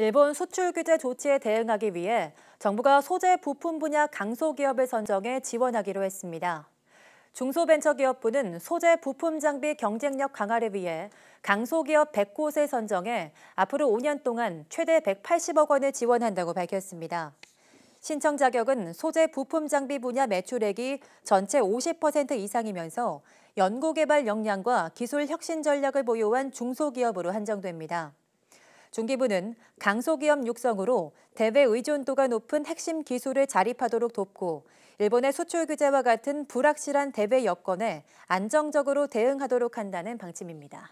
일본 수출 규제 조치에 대응하기 위해 정부가 소재 부품 분야 강소 기업을 선정해 지원하기로 했습니다. 중소벤처기업부는 소재 부품 장비 경쟁력 강화를 위해 강소기업 100곳을 선정해 앞으로 5년 동안 최대 180억 원을 지원한다고 밝혔습니다. 신청 자격은 소재 부품 장비 분야 매출액이 전체 50% 이상이면서 연구개발 역량과 기술 혁신 전략을 보유한 중소기업으로 한정됩니다. 중기부는 강소기업 육성으로 대외 의존도가 높은 핵심 기술을 자립하도록 돕고 일본의 수출 규제와 같은 불확실한 대외 여건에 안정적으로 대응하도록 한다는 방침입니다.